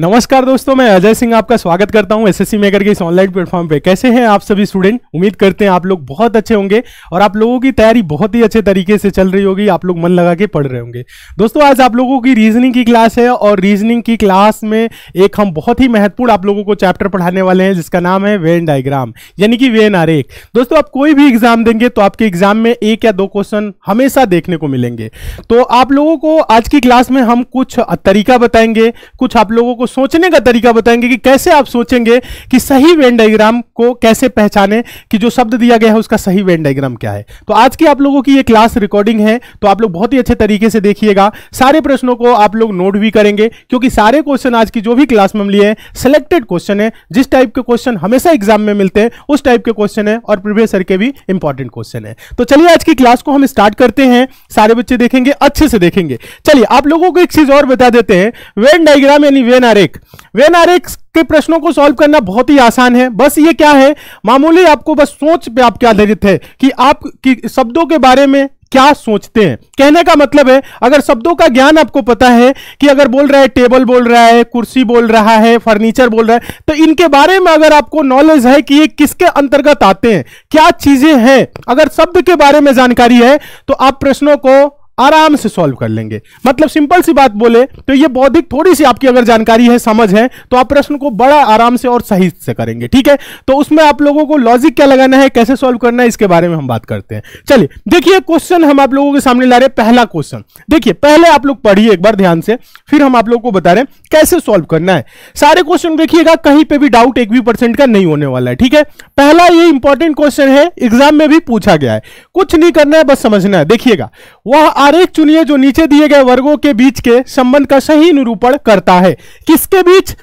नमस्कार दोस्तों मैं अजय सिंह आपका स्वागत करता हूं एसएससी मेकर के इस ऑनलाइन प्लेटफॉर्म पे कैसे हैं आप सभी स्टूडेंट उम्मीद करते हैं आप लोग बहुत अच्छे होंगे और आप लोगों की तैयारी बहुत ही अच्छे तरीके से चल रही होगी आप लोग मन लगा के पढ़ रहे होंगे दोस्तों आज आप लोगों की रीजनिंग की क्लास है और रीजनिंग की क्लास में एक हम बहुत ही महत्वपूर्ण आप लोगों को चैप्टर पढ़ाने वाले हैं जिसका नाम है वेन डायग्राम यानी कि वेन आरेख दोस्तों आप कोई भी एग्जाम देंगे तो आपके एग्जाम में एक या दो क्वेश्चन हमेशा देखने को मिलेंगे तो आप लोगों को आज की क्लास में हम कुछ तरीका बताएंगे कुछ आप लोगों को सोचने का तरीका बताएंगे कि कैसे आप सोचेंगे कि सही वेन डाइग्राम को कैसे पहचाने कि जो शब्द दिया गया है उसका सही वेन डाइग्राम क्या है तो आज की आप लोगों की ये क्लास रिकॉर्डिंग है तो आप लोग बहुत ही अच्छे तरीके से देखिएगा सारे प्रश्नों को आप लोग नोट भी करेंगे क्योंकि सारे क्वेश्चन आज की जो भी क्लास में हम लिए हैं सेलेक्टेड क्वेश्चन है जिस टाइप के क्वेश्चन हमेशा एग्जाम में मिलते हैं उस टाइप के क्वेश्चन है और प्रीवियस सर के भी इंपॉर्टेंट क्वेश्चन है तो चलिए आज की क्लास को हम स्टार्ट करते हैं सारे बच्चे देखेंगे अच्छे से देखेंगे चलिए आप लोगों को एक चीज और बता देते हैं वेन डाइग्राम यानी वेन आर आरेख वेन आरेख के प्रश्नों को सॉल्व करना बहुत ही आसान है बस ये क्या है मामूली आपको बस सोच पे आपके आधारित है कि आप कि शब्दों के बारे में क्या सोचते हैं कहने का मतलब है अगर शब्दों का ज्ञान आपको पता है कि अगर बोल रहा है टेबल बोल रहा है कुर्सी बोल रहा है फर्नीचर बोल रहा है तो इनके बारे में अगर आपको नॉलेज है कि ये किसके अंतर्गत आते हैं क्या चीजें हैं अगर शब्द के बारे में जानकारी है तो आप प्रश्नों को आराम से सॉल्व कर लेंगे मतलब सिंपल सी बात बोले तो ये बौद्धिक थोड़ी सी आपकी अगर जानकारी है समझ है तो आप प्रश्न को बड़ा आराम से और सही से करेंगे ठीक है तो उसमें आप लोगों को लॉजिक क्या लगाना है कैसे सॉल्व करना है इसके बारे में हम बात करते हैं चलिए देखिए क्वेश्चन हम आप लोगों के सामने ला रहे पहला क्वेश्चन देखिए पहले आप लोग पढ़िए एक बार ध्यान से फिर हम आप लोगों को बता रहे हैं कैसे सॉल्व करना है सारे क्वेश्चन देखिएगा कहीं पर भी डाउट एक भी परसेंट का नहीं होने वाला है ठीक है पहला ये इंपॉर्टेंट क्वेश्चन है एग्जाम में भी पूछा गया है कुछ नहीं करना है बस समझना है देखिएगा वह आरेख चुनिए जो नीचे दिए गए वर्गों के बीच के संबंध का सही निरूपण करता है किसके बीच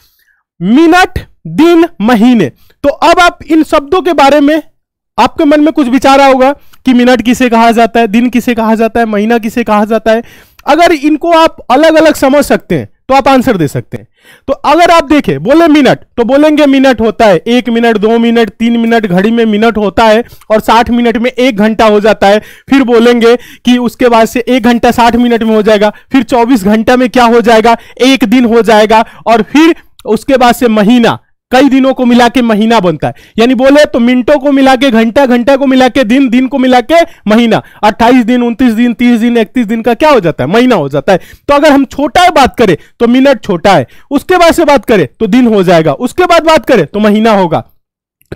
मिनट दिन महीने तो अब आप इन शब्दों के बारे में आपके मन में कुछ विचार होगा कि मिनट किसे कहा जाता है दिन किसे कहा जाता है महीना किसे कहा जाता है अगर इनको आप अलग अलग समझ सकते हैं तो आप आंसर दे सकते हैं तो अगर आप देखें बोले मिनट तो बोलेंगे मिनट होता है एक मिनट दो मिनट तीन मिनट घड़ी में मिनट होता है और साठ मिनट में एक घंटा हो जाता है फिर बोलेंगे कि उसके बाद से एक घंटा साठ मिनट में हो जाएगा फिर चौबीस घंटा में क्या हो जाएगा एक दिन हो जाएगा और फिर उसके बाद से महीना कई दिनों को मिला के महीना बनता है यानी बोले तो मिनटों को मिला के घंटा घंटा को मिला के दिन दिन को मिला के महीना अट्ठाईस दिन उनतीस दिन तीस दिन इकतीस दिन का क्या हो जाता है महीना हो जाता है तो अगर हम छोटा बात करें तो मिनट छोटा है उसके बाद से बात करें तो दिन हो जाएगा उसके बाद बात करें तो महीना होगा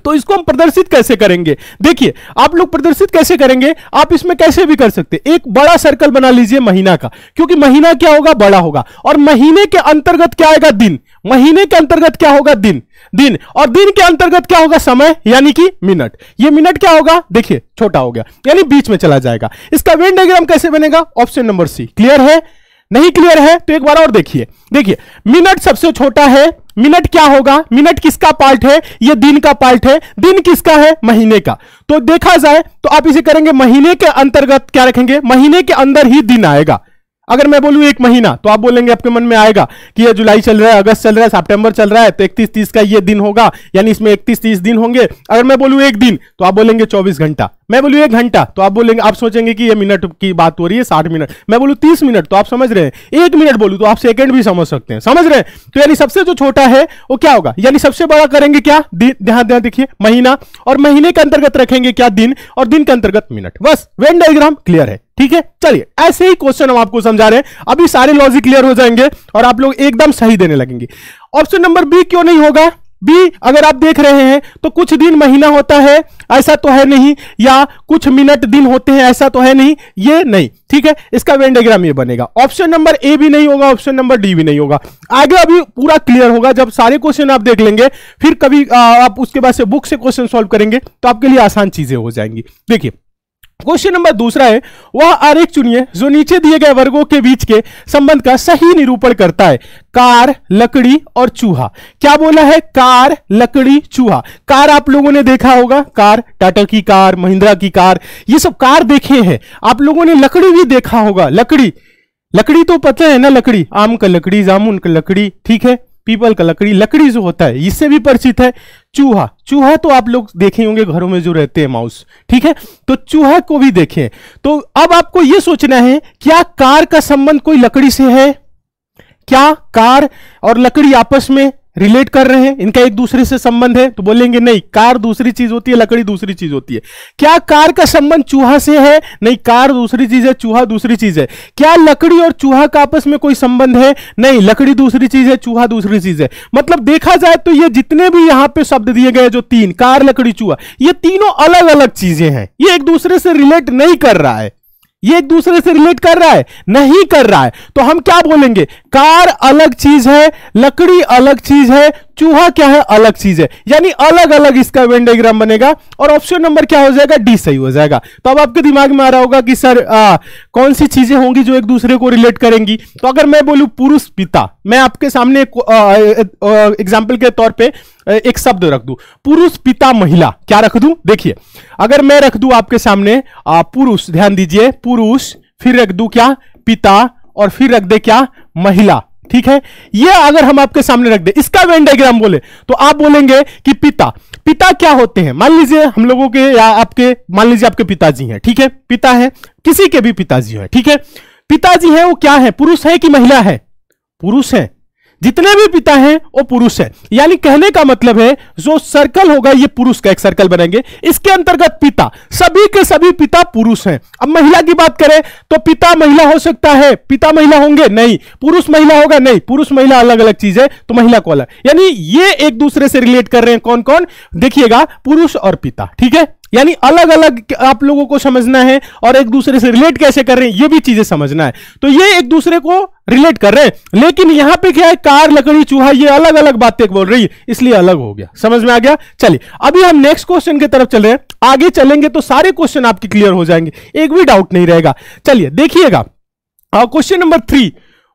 तो इसको हम प्रदर्शित कैसे करेंगे देखिए आप लोग प्रदर्शित कैसे करेंगे आप इसमें कैसे भी कर सकते एक बड़ा सर्कल बना लीजिए महीना का क्योंकि महीना क्या होगा बड़ा होगा और महीने के अंतर्गत क्या आएगा दिन महीने के अंतर्गत क्या होगा दिन दिन और दिन के अंतर्गत क्या होगा समय यानी कि मिनट ये मिनट क्या होगा देखिए छोटा हो गया यानी बीच में चला जाएगा इसका वेन डायग्राम कैसे बनेगा ऑप्शन नंबर सी क्लियर है नहीं क्लियर है तो एक बार और देखिए देखिए मिनट सबसे छोटा है मिनट क्या होगा मिनट किसका पार्ट है ये दिन का पार्ट है दिन किसका है महीने का तो देखा जाए तो आप इसे करेंगे महीने के अंतर्गत क्या रखेंगे महीने के अंदर ही दिन आएगा अगर मैं बोलूं एक महीना तो आप बोलेंगे आपके मन में आएगा कि ये जुलाई चल रहा है अगस्त चल रहा है सितंबर चल रहा है तो इकतीस तीस का ये दिन होगा यानी इसमें इकतीस तीस दिन होंगे अगर मैं बोलूं एक दिन तो आप बोलेंगे चौबीस घंटा मैं बोलूं एक घंटा तो आप बोलेंगे आप सोचेंगे कि ये मिनट की बात हो रही है साठ मिनट मैं बोलूँ तीस मिनट तो आप समझ रहे हैं एक मिनट बोलूँ तो आप सेकेंड भी समझ सकते हैं समझ रहे हैं तो यानी सबसे जो छोटा है वो क्या होगा यानी सबसे बड़ा करेंगे क्या ध्यान ध्यान देखिए महीना और महीने के अंतर्गत रखेंगे क्या दिन और दिन के अंतर्गत मिनट बस वेन डायग्राम क्लियर है ठीक है चलिए ऐसे ही क्वेश्चन हम आपको समझा रहे हैं अभी सारे लॉजिक क्लियर हो जाएंगे और आप लोग एकदम सही देने लगेंगे ऑप्शन नंबर बी क्यों नहीं होगा बी अगर आप देख रहे हैं तो कुछ दिन महीना होता है ऐसा तो है नहीं या कुछ मिनट दिन होते हैं ऐसा तो है नहीं ये नहीं ठीक है इसका वेंडेग्राम ये बनेगा ऑप्शन नंबर ए भी नहीं होगा ऑप्शन नंबर डी भी नहीं होगा आगे अभी पूरा क्लियर होगा जब सारे क्वेश्चन आप देख लेंगे फिर कभी आ, आप उसके बाद से बुक से क्वेश्चन सॉल्व करेंगे तो आपके लिए आसान चीजें हो जाएंगी देखिए क्वेश्चन नंबर दूसरा है वह आरेख चुनिए जो नीचे दिए गए वर्गों के बीच के संबंध का सही निरूपण करता है कार लकड़ी और चूहा क्या बोला है कार लकड़ी चूहा कार आप लोगों ने देखा होगा कार टाटा की कार महिंद्रा की कार ये सब कार देखे हैं आप लोगों ने लकड़ी भी देखा होगा लकड़ी लकड़ी तो पता है ना लकड़ी आम का लकड़ी जामुन का लकड़ी ठीक है पीपल का लकड़ी लकड़ी जो होता है इससे भी परिचित है चूहा चूहा तो आप लोग देखे होंगे घरों में जो रहते हैं माउस ठीक है तो चूहा को भी देखें तो अब आपको यह सोचना है क्या कार का संबंध कोई लकड़ी से है क्या कार और लकड़ी आपस में रिलेट कर रहे हैं इनका एक दूसरे से संबंध है तो बोलेंगे नहीं कार दूसरी चीज होती है लकड़ी दूसरी चीज होती है क्या कार का संबंध चूहा से है नहीं कार दूसरी चीज है चूहा दूसरी चीज है क्या लकड़ी और चूहा का आपस में कोई संबंध है नहीं लकड़ी दूसरी चीज है चूहा दूसरी चीज है मतलब देखा जाए तो ये जितने भी यहां पर शब्द दिए गए जो तीन कार लकड़ी चूहा ये तीनों अलग अलग चीजें हैं ये एक दूसरे से रिलेट नहीं कर रहा है ये एक दूसरे से रिलेट कर रहा है नहीं कर रहा है तो हम क्या बोलेंगे कार अलग चीज है लकड़ी अलग चीज है चूहा क्या है अलग चीज है यानी अलग अलग इसका वेंडाग्राम बनेगा और ऑप्शन नंबर क्या हो जाएगा डी सही हो जाएगा तो अब आपके दिमाग में आ रहा होगा कि सर आ, कौन सी चीजें होंगी जो एक दूसरे को रिलेट करेंगी तो अगर मैं बोलू पुरुष पिता मैं आपके सामने एग्जाम्पल के तौर पर एक शब्द रख दू पुरुष पिता महिला क्या रख दू देखिए अगर मैं रख दू आपके सामने पुरुष ध्यान दीजिए पुरुष फिर रख दू क्या पिता और फिर रख दे क्या महिला ठीक है ये अगर हम आपके सामने रख दे इसका वेन डायग्राम बोले तो आप बोलेंगे कि पिता पिता क्या होते हैं मान लीजिए हम लोगों के या आपके मान लीजिए आपके पिताजी हैं ठीक है पिता है किसी के भी पिताजी हैं ठीक है पिताजी हैं वो क्या है पुरुष है कि महिला है पुरुष है जितने भी पिता हैं वो पुरुष है यानी कहने का मतलब है जो सर्कल होगा ये पुरुष का एक सर्कल बनेंगे इसके अंतर्गत पिता सभी के सभी पिता पुरुष हैं अब महिला की बात करें तो पिता महिला हो सकता है पिता महिला होंगे नहीं पुरुष महिला होगा नहीं पुरुष महिला अलग अलग चीज है तो महिला को अलग यानी ये एक दूसरे से रिलेट कर रहे हैं कौन कौन देखिएगा पुरुष और पिता ठीक है यानी अलग अलग आप लोगों को समझना है और एक दूसरे से रिलेट कैसे कर रहे हैं ये भी चीजें समझना है तो ये एक दूसरे को रिलेट कर रहे हैं लेकिन यहां पे क्या है कार लकड़ी चूहा ये अलग अलग बातें बोल रही है इसलिए अलग हो गया समझ में आ गया चलिए अभी हम नेक्स्ट क्वेश्चन की तरफ चल रहे हैं आगे चलेंगे तो सारे क्वेश्चन आपके क्लियर हो जाएंगे एक भी डाउट नहीं रहेगा चलिए देखिएगा question number three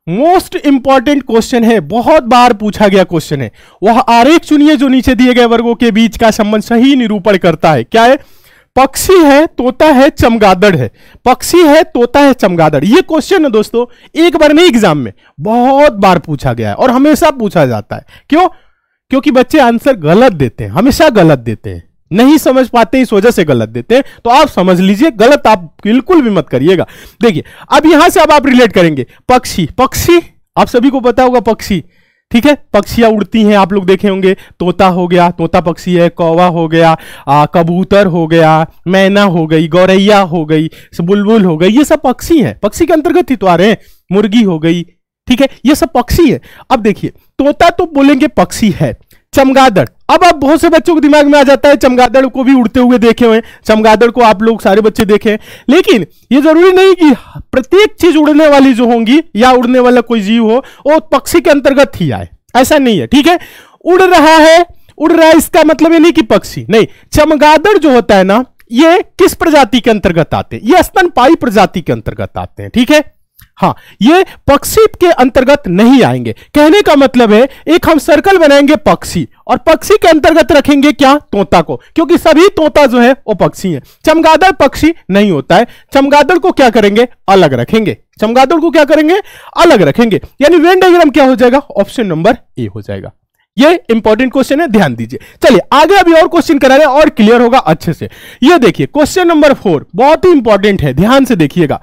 most important question है बहुत बार पूछा गया क्वेश्चन है वह आरेख चुनिए जो नीचे दिए गए वर्गों के बीच का संबंध सही निरूपण करता है क्या है पक्षी है तोता है चमगादड़ है पक्षी है तोता है चमगादड़ ये क्वेश्चन है दोस्तों एक बार नहीं एग्जाम में बहुत बार पूछा गया है और हमेशा पूछा जाता है क्यों क्योंकि बच्चे आंसर गलत देते हैं हमेशा गलत देते हैं नहीं समझ पाते इस वजह से गलत देते हैं तो आप समझ लीजिए गलत आप बिल्कुल भी मत करिएगा देखिए अब यहां से अब आप रिलेट करेंगे पक्षी पक्षी आप सभी को पता होगा पक्षी ठीक है पक्षियां उड़ती हैं आप लोग देखे होंगे तोता हो गया तोता पक्षी है कौवा हो गया कबूतर हो गया मैना हो गई गौरैया हो गई बुलबुल हो गई ये सब पक्षी हैं पक्षी के अंतर्गत ही तो आ रहे हैं मुर्गी हो गई ठीक है ये सब पक्षी है अब देखिए तोता तो बोलेंगे पक्षी है चमगादड़ अब आप बहुत से बच्चों के दिमाग में आ जाता है चमगादड़ को भी उड़ते हुए देखे हुए चमगादड़ को आप लोग सारे बच्चे देखे लेकिन यह जरूरी नहीं कि प्रत्येक चीज उड़ने वाली जो होंगी या उड़ने वाला कोई जीव हो वो पक्षी के अंतर्गत ही आए ऐसा नहीं है ठीक है उड़ रहा है उड़ रहा है इसका मतलब ये नहीं कि पक्षी नहीं चमगादड़ जो होता है ना ये किस प्रजाति के अंतर्गत आते हैं ये स्तनपाई प्रजाति के अंतर्गत आते हैं ठीक है हाँ ये पक्षी के अंतर्गत नहीं आएंगे कहने का मतलब है एक हम सर्कल बनाएंगे पक्षी और पक्षी के अंतर्गत रखेंगे क्या तोता को क्योंकि सभी तोता जो है वो पक्षी है चमगादड़ पक्षी नहीं होता है चमगादड़ को क्या करेंगे अलग रखेंगे चमगादड़ को क्या करेंगे अलग रखेंगे यानी वेन डायग्राम क्या हो जाएगा ऑप्शन नंबर ए हो जाएगा ये इंपॉर्टेंट क्वेश्चन है ध्यान दीजिए चलिए आगे अभी और क्वेश्चन करा रहे हैं और क्लियर होगा अच्छे से ये देखिए क्वेश्चन नंबर फोर बहुत ही इंपॉर्टेंट है ध्यान से देखिएगा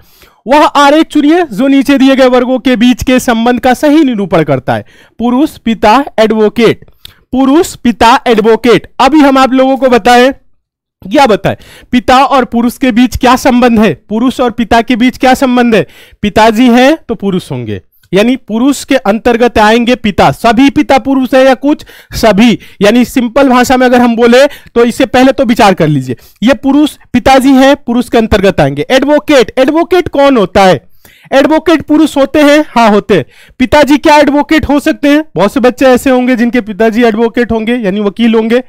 वह आरेख चुनिए जो नीचे दिए गए वर्गों के बीच के संबंध का सही निरूपण करता है पुरुष पिता एडवोकेट पुरुष पिता एडवोकेट अभी हम आप लोगों को बताएं क्या बताए पिता और पुरुष के बीच क्या संबंध है पुरुष और पिता के बीच क्या संबंध है पिताजी हैं तो पुरुष होंगे यानी पुरुष के अंतर्गत आएंगे पिता सभी पिता पुरुष है या कुछ सभी यानी सिंपल भाषा में अगर हम बोले तो इससे पहले तो विचार कर लीजिए ये पुरुष पिताजी हैं पुरुष के अंतर्गत आएंगे एडवोकेट एडवोकेट कौन होता है एडवोकेट पुरुष होते हैं हाँ होते हैं पिताजी क्या एडवोकेट हो सकते हैं बहुत से बच्चे ऐसे होंगे जिनके पिताजी एडवोकेट होंगे यानी वकील होंगे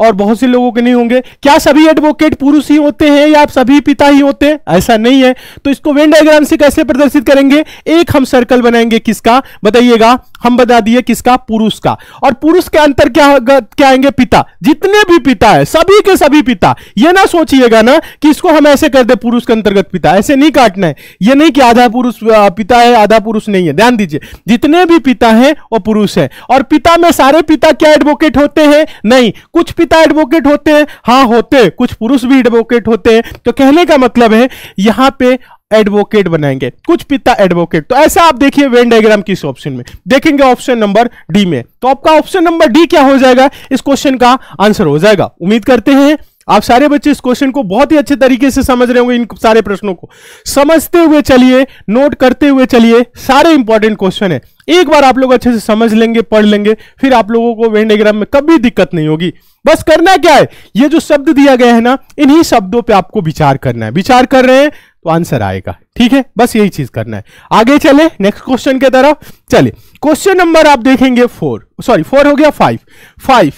और बहुत से लोगों के नहीं होंगे क्या सभी एडवोकेट पुरुष ही होते हैं या आप सभी पिता ही होते हैं ऐसा नहीं है तो इसको वेन डायग्राम से कैसे प्रदर्शित करेंगे एक हम सर्कल बनाएंगे किसका बताइएगा हम बता दिए किसका पुरुष का और पुरुष के अंतर क्या क्या आएंगे पिता जितने भी पिता है सभी के सभी पिता ये ना सोचिएगा ना कि इसको हम ऐसे कर दे पुरुष के अंतर्गत पिता ऐसे नहीं काटना है ये नहीं कि आधा पुरुष पिता है आधा पुरुष नहीं है ध्यान दीजिए जितने भी पिता हैं वो पुरुष है और पिता में सारे पिता क्या एडवोकेट होते हैं नहीं कुछ पिता एडवोकेट होते हैं हाँ होते कुछ पुरुष भी एडवोकेट होते हैं तो कहने का मतलब है यहां पे एडवोकेट बनाएंगे कुछ पिता एडवोकेट तो ऐसा आप देखिए वेन डायग्राम किस ऑप्शन में देखेंगे ऑप्शन नंबर डी में तो आपका ऑप्शन नंबर डी क्या हो जाएगा इस क्वेश्चन का आंसर हो जाएगा उम्मीद करते हैं आप सारे बच्चे इस क्वेश्चन को बहुत ही अच्छे तरीके से समझ रहे होंगे इन सारे प्रश्नों को समझते हुए चलिए नोट करते हुए चलिए सारे इंपॉर्टेंट क्वेश्चन है एक बार आप लोग अच्छे से समझ लेंगे पढ़ लेंगे फिर आप लोगों को वेन डायग्राम में कभी दिक्कत नहीं होगी बस करना क्या है ये जो शब्द दिया गया है ना इन्हीं शब्दों पे आपको विचार करना है विचार कर रहे हैं तो आंसर आएगा ठीक है बस यही चीज करना है आगे चले नेक्स्ट क्वेश्चन के तरफ चले क्वेश्चन नंबर आप देखेंगे फोर सॉरी फोर हो गया five five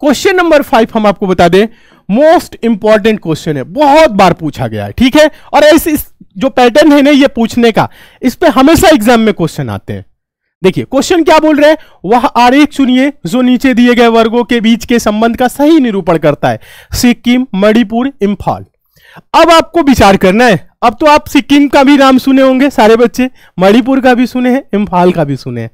question number five हम आपको बता दें मोस्ट इंपॉर्टेंट क्वेश्चन है बहुत बार पूछा गया है ठीक है और ऐसे जो पैटर्न है ना ये पूछने का इस पर हमेशा एग्जाम में क्वेश्चन आते हैं देखिए क्वेश्चन क्या बोल रहे हैं वह आरेख चुनिए जो नीचे दिए गए वर्गों के बीच के संबंध का सही निरूपण करता है सिक्किम मणिपुर इम्फाल अब आपको विचार करना है अब तो आप सिक्किम का भी नाम सुने होंगे सारे बच्चे मणिपुर का भी सुने हैं इम्फाल का भी सुने हैं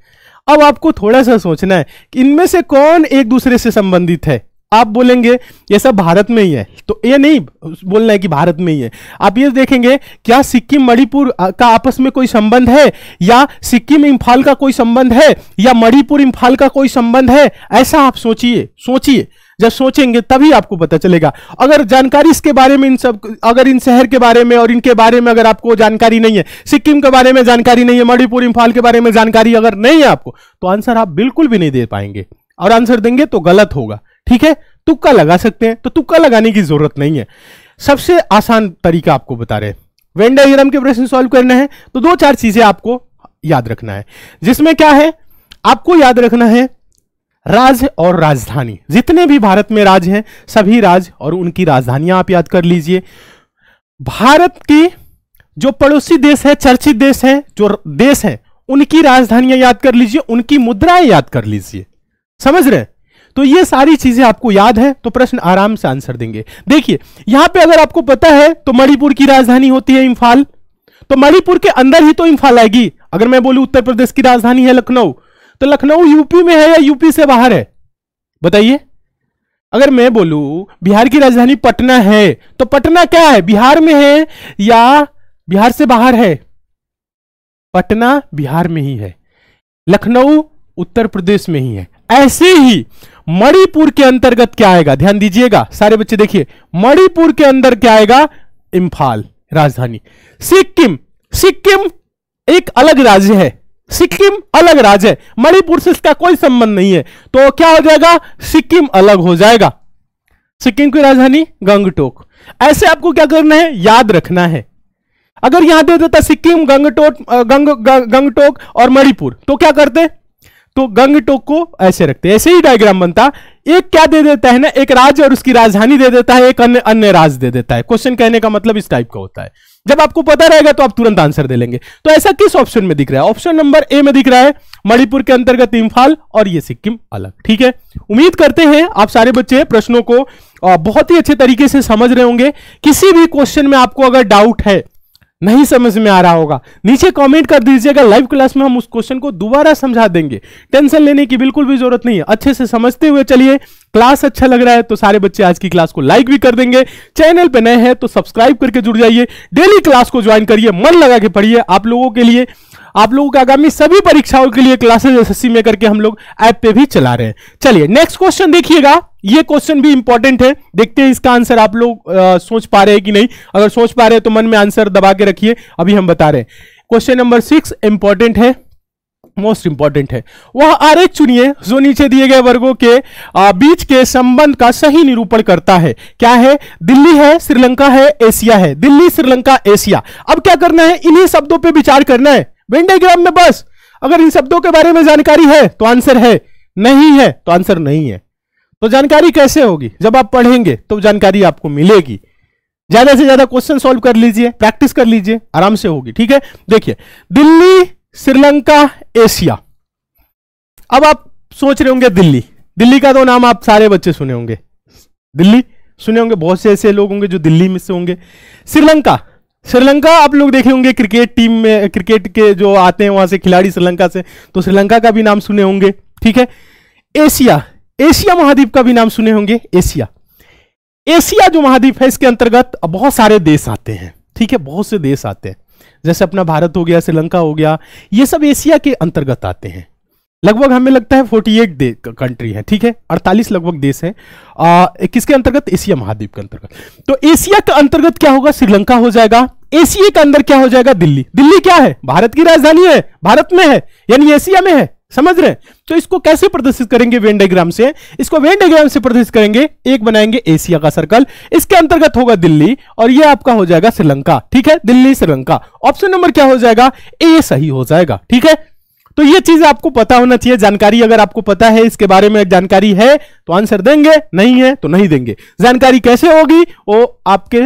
अब आपको थोड़ा सा सोचना है कि इनमें से कौन एक दूसरे से संबंधित है आप बोलेंगे ये सब भारत में ही है तो ये नहीं बोलना है कि भारत में ही है आप ये देखेंगे क्या सिक्किम मणिपुर का आपस में कोई संबंध है या सिक्किम इम्फाल का कोई संबंध है या मणिपुर इम्फाल का कोई संबंध है ऐसा आप सोचिए सोचिए जब सोचेंगे तभी आपको पता चलेगा अगर जानकारी इसके बारे में इन सब अगर इन शहर के बारे में और इनके बारे में अगर आपको जानकारी नहीं है सिक्किम के बारे में जानकारी नहीं है मणिपुर इम्फाल के बारे में जानकारी अगर नहीं है आपको तो आंसर आप बिल्कुल भी नहीं दे पाएंगे और आंसर देंगे तो गलत होगा ठीक है तुक्का लगा सकते हैं तो तुक्का लगाने की जरूरत नहीं है सबसे आसान तरीका आपको बता रहे हैं वेंडाइरम के प्रश्न सॉल्व करना है तो दो चार चीजें आपको याद रखना है जिसमें क्या है आपको याद रखना है राज्य और राजधानी जितने भी भारत में राज्य हैं सभी राज्य और उनकी राजधानियां आप याद कर लीजिए भारत की जो पड़ोसी देश है चर्चित देश है जो देश है उनकी राजधानियां याद कर लीजिए उनकी मुद्राएं याद कर लीजिए समझ रहे तो ये सारी चीजें आपको याद है तो प्रश्न आराम से आंसर देंगे देखिए यहां पे अगर आपको पता है तो मणिपुर की राजधानी होती है इम्फाल तो मणिपुर के अंदर ही तो इम्फाल आएगी अगर मैं बोलू उत्तर प्रदेश की राजधानी है लखनऊ तो लखनऊ यूपी में है या यूपी से बाहर है बताइए अगर मैं बोलू बिहार की राजधानी पटना है तो पटना क्या है बिहार में है या बिहार से बाहर है पटना बिहार में ही है लखनऊ उत्तर प्रदेश में ही है ऐसे ही मणिपुर के अंतर्गत क्या आएगा ध्यान दीजिएगा सारे बच्चे देखिए मणिपुर के अंदर क्या आएगा इम्फाल राजधानी सिक्किम सिक्किम एक अलग राज्य है सिक्किम अलग राज्य है मणिपुर से इसका कोई संबंध नहीं है तो क्या हो जाएगा सिक्किम अलग हो जाएगा सिक्किम की राजधानी गंगटोक ऐसे आपको क्या करना है याद रखना है अगर यहां दे देता तो सिक्किम गंगटोक गंग, गंग गंगटोक और मणिपुर तो क्या करते तो गंगटोक को ऐसे रखते ऐसे ही डायग्राम बनता एक क्या दे देता है ना एक राज्य और उसकी राजधानी दे देता है एक अन्य अन्य राज्य दे देता है क्वेश्चन कहने का मतलब इस टाइप का होता है जब आपको पता रहेगा तो आप तुरंत आंसर दे लेंगे तो ऐसा किस ऑप्शन में दिख रहा है ऑप्शन नंबर ए में दिख रहा है मणिपुर के अंतर्गत इम्फाल और ये सिक्किम अलग ठीक है उम्मीद करते हैं आप सारे बच्चे प्रश्नों को बहुत ही अच्छे तरीके से समझ रहे होंगे किसी भी क्वेश्चन में आपको अगर डाउट है नहीं समझ में आ रहा होगा नीचे कमेंट कर दीजिएगा लाइव क्लास में हम उस क्वेश्चन को दोबारा समझा देंगे टेंशन लेने की बिल्कुल भी जरूरत नहीं है अच्छे से समझते हुए चलिए क्लास अच्छा लग रहा है तो सारे बच्चे आज की क्लास को लाइक भी कर देंगे चैनल पे नए हैं तो सब्सक्राइब करके जुड़ जाइए डेली क्लास को ज्वाइन करिए मन लगा के पढ़िए आप लोगों के लिए आप लोगों का आगामी सभी परीक्षाओं के लिए क्लासेस एस में करके हम लोग ऐप पे भी चला रहे हैं चलिए नेक्स्ट क्वेश्चन देखिएगा ये क्वेश्चन भी इंपॉर्टेंट है देखते हैं इसका आंसर आप लोग सोच पा रहे हैं कि नहीं अगर सोच पा रहे हैं तो मन में आंसर दबा के रखिए अभी हम बता रहे हैं क्वेश्चन नंबर सिक्स इंपॉर्टेंट है मोस्ट इंपॉर्टेंट है वह आरेख चुनिए जो नीचे दिए गए वर्गों के बीच के संबंध का सही निरूपण करता है क्या है दिल्ली है श्रीलंका है एशिया है दिल्ली श्रीलंका एशिया अब क्या करना है इन्हीं शब्दों पे विचार करना है वेन में बस अगर इन शब्दों के बारे में जानकारी है तो आंसर है नहीं है तो आंसर नहीं है तो जानकारी कैसे होगी जब आप पढ़ेंगे तो जानकारी आपको मिलेगी ज्यादा से ज्यादा क्वेश्चन सॉल्व कर लीजिए प्रैक्टिस कर लीजिए आराम से होगी ठीक है देखिए दिल्ली श्रीलंका एशिया अब आप सोच रहे होंगे दिल्ली दिल्ली का तो नाम आप सारे बच्चे सुने होंगे दिल्ली सुने होंगे बहुत से ऐसे लोग होंगे जो दिल्ली में से होंगे श्रीलंका श्रीलंका आप लोग देखे होंगे क्रिकेट टीम में क्रिकेट के जो आते हैं वहां से खिलाड़ी श्रीलंका से तो श्रीलंका का भी नाम सुने होंगे ठीक है एशिया एशिया महाद्वीप का भी नाम सुने होंगे एशिया एशिया जो महाद्वीप है इसके अंतर्गत बहुत सारे देश आते हैं ठीक है बहुत से देश आते हैं जैसे अपना भारत हो गया श्रीलंका हो गया ये सब एशिया के अंतर्गत आते हैं लगभग हमें लगता है 48 कंट्री है ठीक है 48 लगभग देश आ, किसके अंतर्गत एशिया महाद्वीप के अंतर्गत तो एशिया के अंतर्गत क्या होगा श्रीलंका हो जाएगा एशिया के अंदर क्या हो जाएगा दिल्ली दिल्ली क्या है भारत की राजधानी है भारत में है यानी एशिया में है समझ रहे हैं तो इसको कैसे प्रदर्शित करेंगे वेन से इसको वेन से प्रदर्शित करेंगे एक बनाएंगे एशिया का सर्कल इसके अंतर्गत होगा दिल्ली और ये आपका हो जाएगा श्रीलंका ठीक है दिल्ली श्रीलंका ऑप्शन नंबर क्या हो जाएगा ए सही हो जाएगा ठीक है तो ये चीज आपको पता होना चाहिए जानकारी अगर आपको पता है इसके बारे में जानकारी है तो आंसर देंगे नहीं है तो नहीं देंगे जानकारी कैसे होगी वो आपके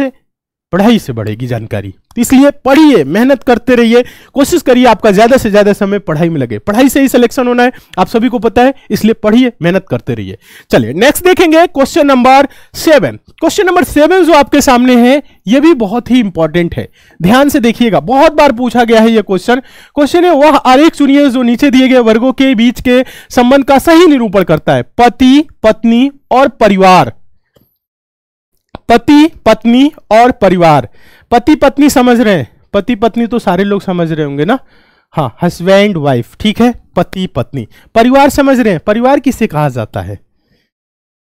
पढ़ाई से बढ़ेगी जानकारी तो इसलिए पढ़िए मेहनत करते रहिए कोशिश करिए आपका ज्यादा से ज्यादा समय पढ़ाई में लगे पढ़ाई से ही सिलेक्शन होना है आप सभी को पता है इसलिए पढ़िए मेहनत करते रहिए चलिए नेक्स्ट देखेंगे question number seven question number seven जो आपके सामने है यह भी बहुत ही इंपॉर्टेंट है ध्यान से देखिएगा बहुत बार पूछा गया है यह क्वेश्चन क्वेश्चन है वह आरेख चुनिए जो नीचे दिए गए वर्गों के बीच के संबंध का सही निरूपण करता है पति पत्नी और परिवार पति पत्नी और परिवार पति पत्नी समझ रहे हैं पति पत्नी तो सारे लोग समझ रहे होंगे ना हाँ हस्बैंड वाइफ ठीक है पति पत्नी परिवार समझ रहे हैं परिवार किसे कहा जाता है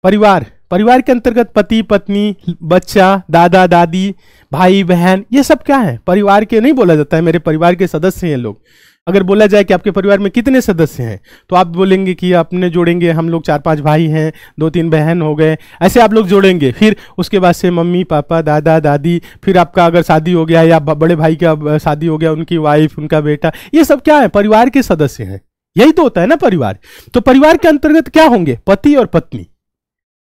परिवार परिवार के अंतर्गत पति पत्नी बच्चा दादा दादी भाई बहन ये सब क्या है परिवार के नहीं बोला जाता है मेरे परिवार के सदस्य हैं लोग अगर बोला जाए कि आपके परिवार में कितने सदस्य हैं तो आप बोलेंगे कि अपने जोड़ेंगे हम लोग चार पांच भाई हैं दो तीन बहन हो गए ऐसे आप लोग जोड़ेंगे फिर उसके बाद से मम्मी पापा दादा दादी फिर आपका अगर शादी हो गया या बड़े भाई का शादी हो गया उनकी वाइफ उनका बेटा ये सब क्या है परिवार के सदस्य हैं यही तो होता है ना परिवार तो परिवार के अंतर्गत क्या होंगे पति और पत्नी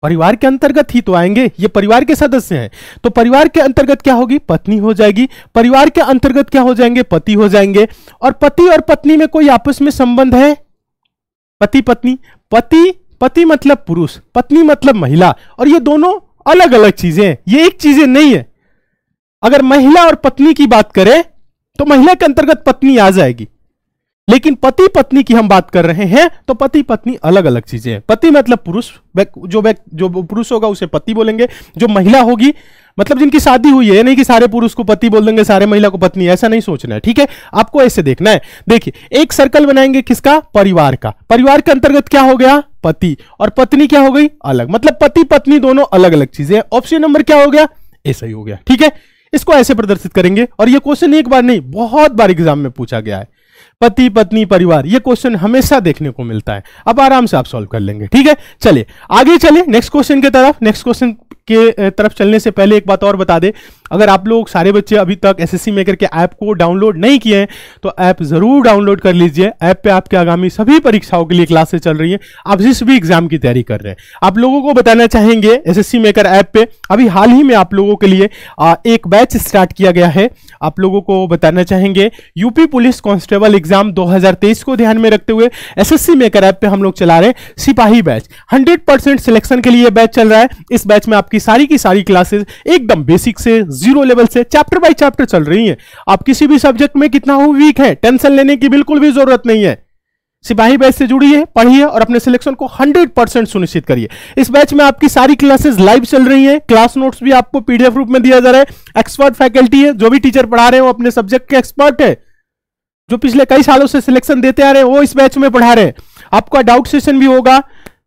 परिवार के अंतर्गत ही तो आएंगे ये परिवार के सदस्य हैं तो परिवार के अंतर्गत क्या होगी पत्नी हो जाएगी परिवार के अंतर्गत क्या हो जाएंगे पति हो जाएंगे और पति और पत्नी में कोई आपस में संबंध है पति पत्नी पति पति मतलब पुरुष पत्नी मतलब महिला और ये दोनों अलग अलग चीजें हैं ये एक चीजें नहीं है अगर महिला और पत्नी की बात करें तो महिला के अंतर्गत पत्नी आ जाएगी लेकिन पति पत्नी की हम बात कर रहे हैं तो पति पत्नी अलग अलग चीजें हैं पति मतलब पुरुष जो व्यक्ति जो पुरुष होगा उसे पति बोलेंगे जो महिला होगी मतलब जिनकी शादी हुई है नहीं कि सारे पुरुष को पति बोल देंगे सारे महिला को पत्नी ऐसा नहीं सोचना है ठीक है आपको ऐसे देखना है देखिए एक सर्कल बनाएंगे किसका परिवार का परिवार के अंतर्गत क्या हो गया पति और पत्नी क्या हो गई अलग मतलब पति पत्नी दोनों अलग अलग चीजें ऑप्शन नंबर क्या हो गया ऐसा ही हो गया ठीक है इसको ऐसे प्रदर्शित करेंगे और यह क्वेश्चन एक बार नहीं बहुत बार एग्जाम में पूछा गया है पति पत्नी परिवार ये क्वेश्चन हमेशा देखने को मिलता है अब आराम से आप सॉल्व कर लेंगे ठीक है चलिए आगे चले नेक्स्ट क्वेश्चन की तरफ नेक्स्ट क्वेश्चन के तरफ चलने से पहले एक बात और बता दे अगर आप लोग सारे बच्चे अभी तक एस एस मेकर के ऐप को डाउनलोड नहीं किए हैं तो ऐप ज़रूर डाउनलोड कर लीजिए ऐप पे आपके आगामी सभी परीक्षाओं के लिए क्लासेस चल रही हैं आप जिस भी एग्जाम की तैयारी कर रहे हैं आप लोगों को बताना चाहेंगे एस एस मेकर ऐप पे अभी हाल ही में आप लोगों के लिए आ, एक बैच स्टार्ट किया गया है आप लोगों को बताना चाहेंगे यूपी पुलिस कॉन्स्टेबल एग्जाम दो को ध्यान में रखते हुए एस सी मेकर ऐप पर हम लोग चला रहे हैं सिपाही बैच हंड्रेड सिलेक्शन के लिए बैच चल रहा है इस बैच में आपकी सारी की सारी क्लासेस एकदम बेसिक से जीरो लेवल से चैप्टर बाय चैप्टर चल रही है आप किसी भी सब्जेक्ट में कितना हो वीक है टेंशन लेने की बिल्कुल भी जरूरत नहीं है सिपाही बैच से जुड़ी है पढ़िए और अपने सिलेक्शन को 100 परसेंट सुनिश्चित करिए इस बैच में आपकी सारी क्लासेस लाइव चल रही हैं क्लास नोट्स भी आपको पीडीएफ रूप में दिया जा रहा है एक्सपर्ट फैकल्टी है जो भी टीचर पढ़ा रहे हैं वो अपने सब्जेक्ट के एक्सपर्ट है जो पिछले कई सालों से सिलेक्शन देते आ रहे हैं वो इस बैच में पढ़ा रहे हैं आपका डाउट सेशन भी होगा